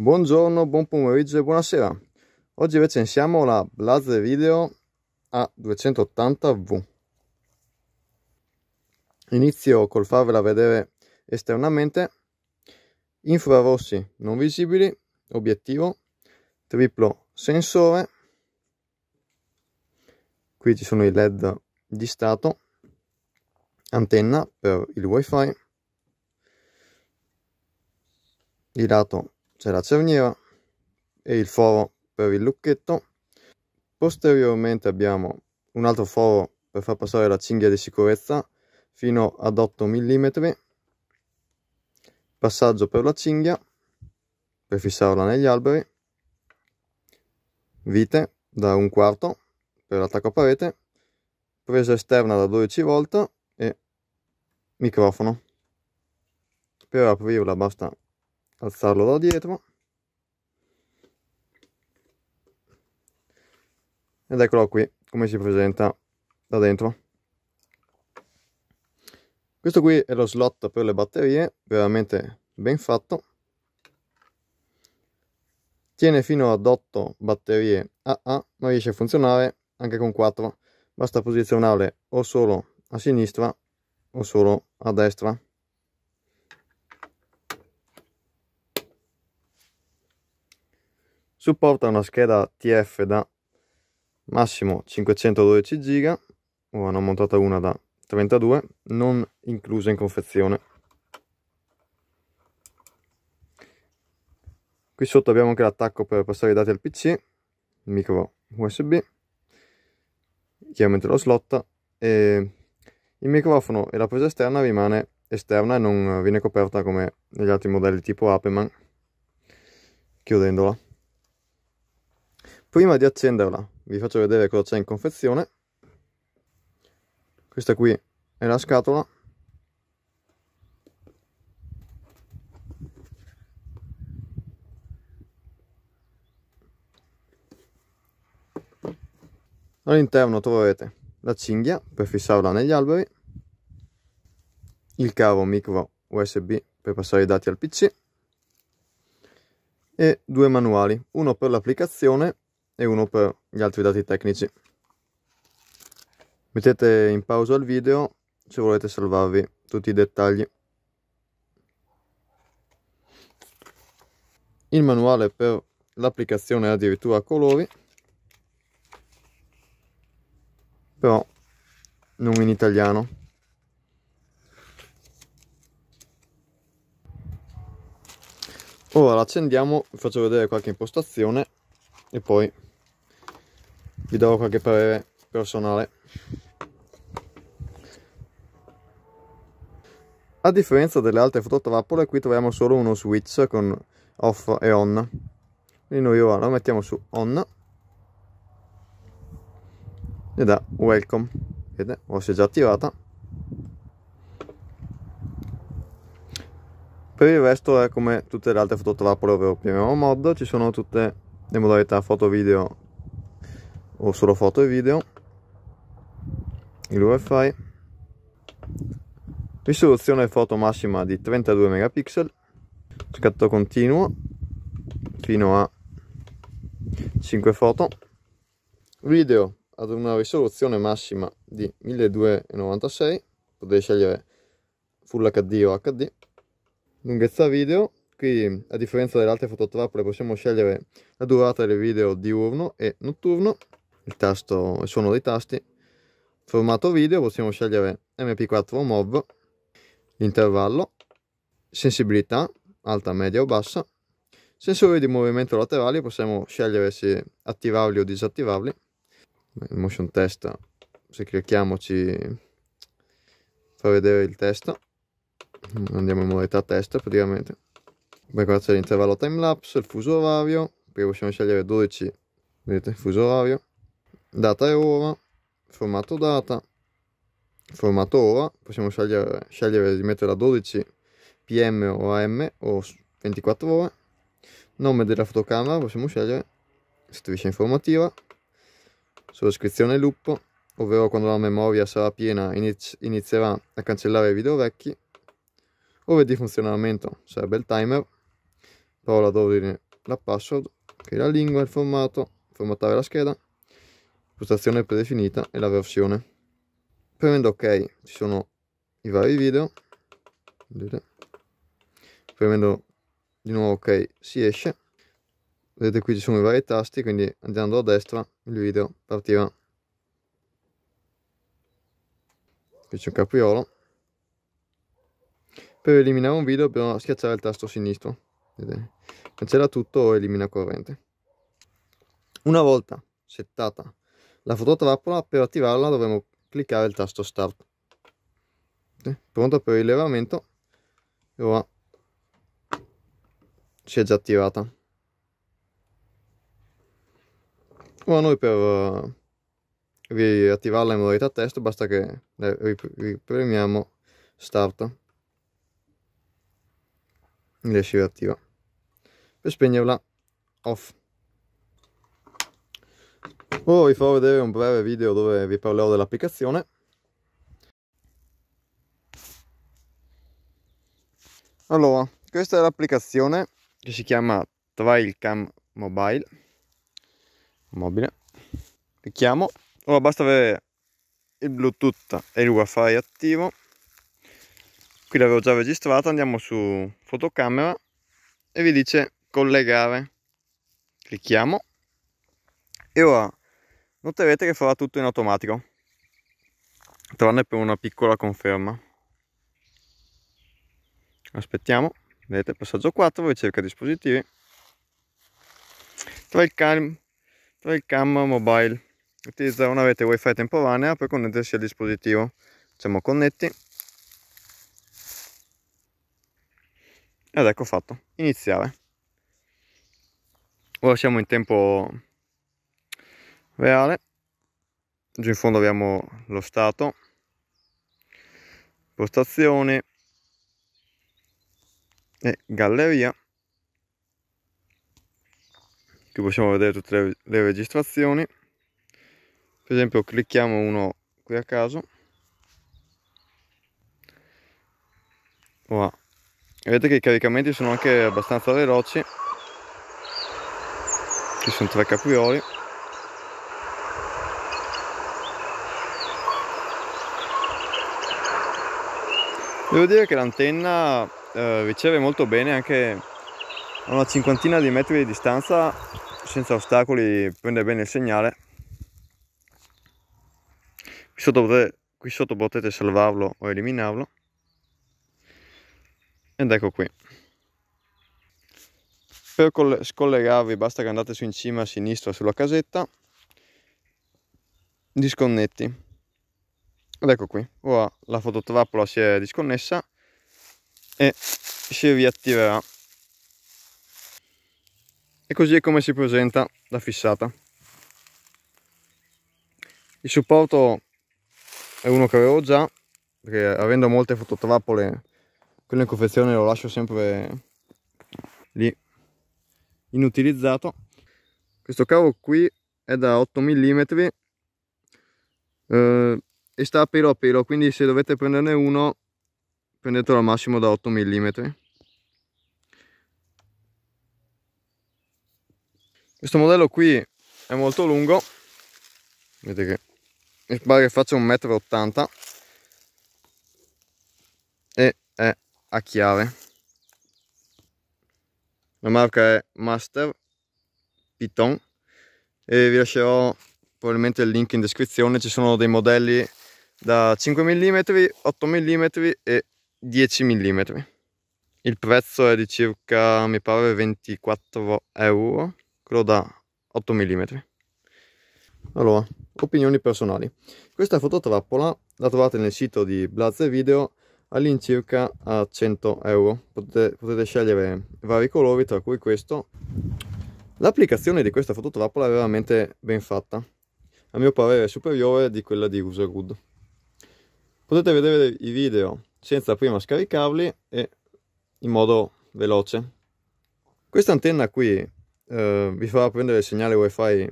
Buongiorno, buon pomeriggio e buonasera. Oggi recensiamo la Blazer Video A280V. Inizio col farvela vedere esternamente. Infrarossi non visibili, obiettivo, triplo sensore. Qui ci sono i led di stato, antenna per il wifi. Di lato c'è la cerniera e il foro per il lucchetto posteriormente abbiamo un altro foro per far passare la cinghia di sicurezza fino ad 8 mm passaggio per la cinghia per fissarla negli alberi vite da un quarto per l'attacco a parete presa esterna da 12 volt e microfono per aprirla basta alzarlo da dietro ed eccolo qui come si presenta da dentro questo qui è lo slot per le batterie veramente ben fatto tiene fino ad 8 batterie AA ma riesce a funzionare anche con 4 basta posizionarle o solo a sinistra o solo a destra Supporta una scheda TF da massimo 512 GB, o ne montata una da 32, non inclusa in confezione. Qui sotto abbiamo anche l'attacco per passare i dati al PC, il micro USB, chiaramente lo slot e il microfono e la presa esterna rimane esterna e non viene coperta come negli altri modelli tipo Apeman chiudendola Prima di accenderla vi faccio vedere cosa c'è in confezione. Questa qui è la scatola. All'interno troverete la cinghia per fissarla negli alberi, il cavo micro USB per passare i dati al PC e due manuali, uno per l'applicazione e uno per gli altri dati tecnici. Mettete in pausa il video se volete salvarvi tutti i dettagli. Il manuale per l'applicazione è addirittura a colori, però non in italiano. Ora l'accendiamo, vi faccio vedere qualche impostazione e poi vi do qualche parere personale. A differenza delle altre fototrappole, qui troviamo solo uno switch con off e on. Quindi noi ora lo mettiamo su on e da welcome. Vedete, o si è già attivata. Per il resto è come tutte le altre fototrappole, ovvero premiamo mod, ci sono tutte le modalità foto video o solo foto e video il wifi risoluzione foto massima di 32 megapixel scatto continuo fino a 5 foto video ad una risoluzione massima di 1296 potete scegliere full hd o hd lunghezza video qui a differenza delle altre fototrappole possiamo scegliere la durata del video diurno e notturno il, tasto, il suono dei tasti. Formato video possiamo scegliere MP4 MOV, intervallo, sensibilità, alta, media o bassa. Sensori di movimento laterali possiamo scegliere se attivarli o disattivarli. Il motion test se clicchiamo ci fa vedere il testo. Andiamo in modalità test praticamente. Poi qua c'è l'intervallo time lapse, il fuso orario, qui possiamo scegliere 12, vedete, fuso orario data e ora, formato data, formato ora, possiamo scegliere, scegliere di metterla a 12 pm o am o 24 ore, nome della fotocamera, possiamo scegliere striscia informativa, sovrascrizione loop, ovvero quando la memoria sarà piena iniz inizierà a cancellare i video vecchi, ore di funzionamento sarebbe il timer, parola d'ordine la password, che la lingua, il formato, formattare la scheda, postazione predefinita e la versione premendo ok ci sono i vari video vedete premendo di nuovo ok si esce vedete qui ci sono i vari tasti quindi andando a destra il video partirà qui c'è un capriolo per eliminare un video dobbiamo schiacciare il tasto sinistro vedete cancella tutto o elimina corrente una volta settata la fototrappola per attivarla dovremo cliccare il tasto start pronto per il levamento e ora si è già attivata ora noi per eh, riattivarla in modalità test basta che eh, ripremiamo start e si riattiva per spegnerla off Ora oh, vi farò vedere un breve video dove vi parlerò dell'applicazione. Allora, questa è l'applicazione che si chiama Trailcam Mobile. Mobile. Clicchiamo. Ora basta avere il Bluetooth e il WiFi attivo. Qui l'avevo già registrata, andiamo su fotocamera e vi dice collegare. Clicchiamo. E ora noterete che farà tutto in automatico tranne per una piccola conferma aspettiamo vedete passaggio 4 ricerca dispositivi tra il cam, tra mobile utilizza una rete wifi temporanea per connettersi al dispositivo facciamo connetti ed ecco fatto iniziare ora siamo in tempo reale giù in fondo abbiamo lo stato postazione e galleria qui possiamo vedere tutte le, le registrazioni per esempio clicchiamo uno qui a caso wow. vedete che i caricamenti sono anche abbastanza veloci ci sono tre caprioli Devo dire che l'antenna eh, riceve molto bene anche a una cinquantina di metri di distanza, senza ostacoli, prende bene il segnale. Qui sotto potete, qui sotto potete salvarlo o eliminarlo. Ed ecco qui. Per scollegarvi basta che andate su in cima a sinistra sulla casetta, disconnetti ed ecco qui ora la fototrappola si è disconnessa e si riattiverà e così è come si presenta la fissata il supporto è uno che avevo già perché avendo molte fototrappole quello in confezione lo lascio sempre lì inutilizzato questo cavo qui è da 8 mm eh, e sta a pelo a pelo quindi se dovete prenderne uno prendetelo al massimo da 8 mm questo modello qui è molto lungo vedete che mi pare che faccia 1,80 m e è a chiave la marca è Master Python e vi lascerò probabilmente il link in descrizione ci sono dei modelli da 5 mm, 8 mm e 10 mm. Il prezzo è di circa, mi pare, 24 euro, quello da 8 mm. Allora, opinioni personali. Questa fototrappola la trovate nel sito di Blaze Video all'incirca a 100 euro. Potete, potete scegliere vari colori, tra cui questo. L'applicazione di questa fototrappola è veramente ben fatta. A mio parere superiore di quella di Usergood. Potete vedere i video senza prima scaricarli e in modo veloce. Questa antenna qui eh, vi farà prendere il segnale wifi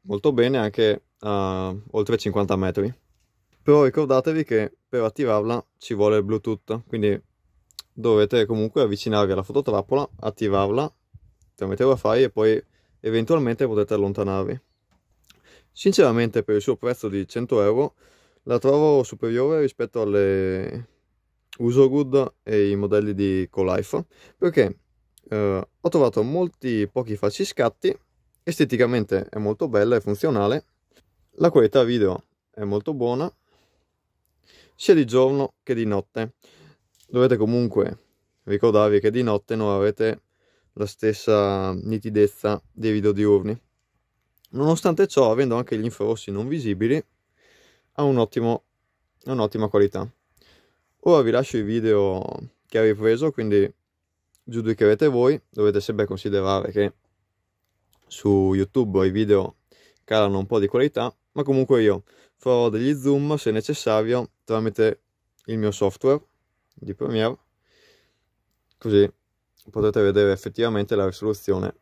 molto bene anche a oltre 50 metri. Però ricordatevi che per attivarla ci vuole Bluetooth, quindi dovete comunque avvicinarvi alla fototrappola, attivarla tramite wifi e poi eventualmente potete allontanarvi. Sinceramente per il suo prezzo di 100 euro la trovo superiore rispetto alle Usogood e i modelli di Colife perché eh, ho trovato molti pochi falsi scatti esteticamente è molto bella e funzionale la qualità video è molto buona sia di giorno che di notte dovete comunque ricordarvi che di notte non avrete la stessa nitidezza dei video diurni nonostante ciò avendo anche gli infrarossi non visibili ha un ottimo, un'ottima qualità. Ora vi lascio il video che ho ripreso, quindi giudicherete voi, dovete sempre considerare che su YouTube i video calano un po' di qualità, ma comunque io farò degli zoom se necessario tramite il mio software di Premiere, così potete vedere effettivamente la risoluzione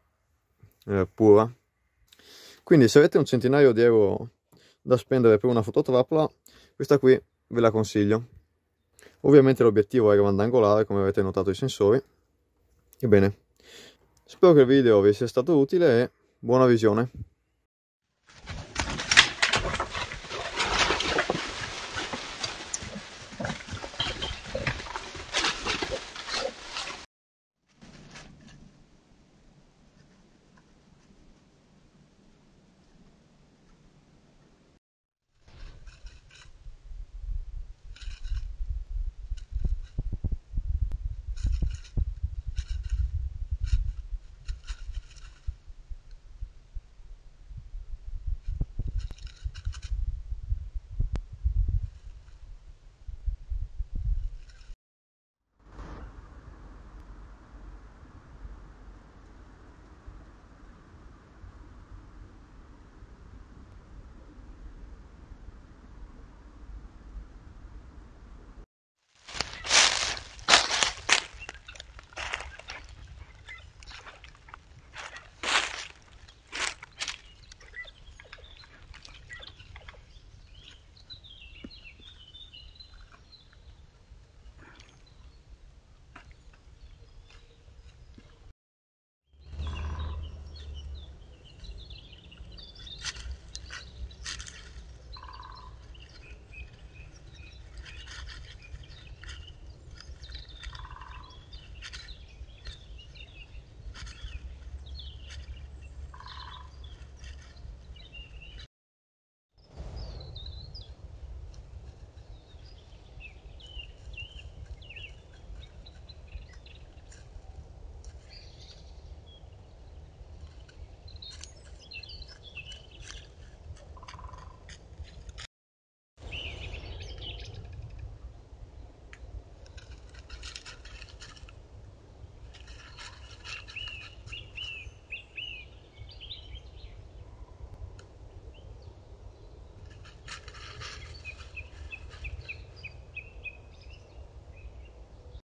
eh, pura. Quindi se avete un centinaio di euro da spendere per una fototrappola questa qui ve la consiglio ovviamente l'obiettivo è grandangolare come avete notato i sensori ebbene spero che il video vi sia stato utile e buona visione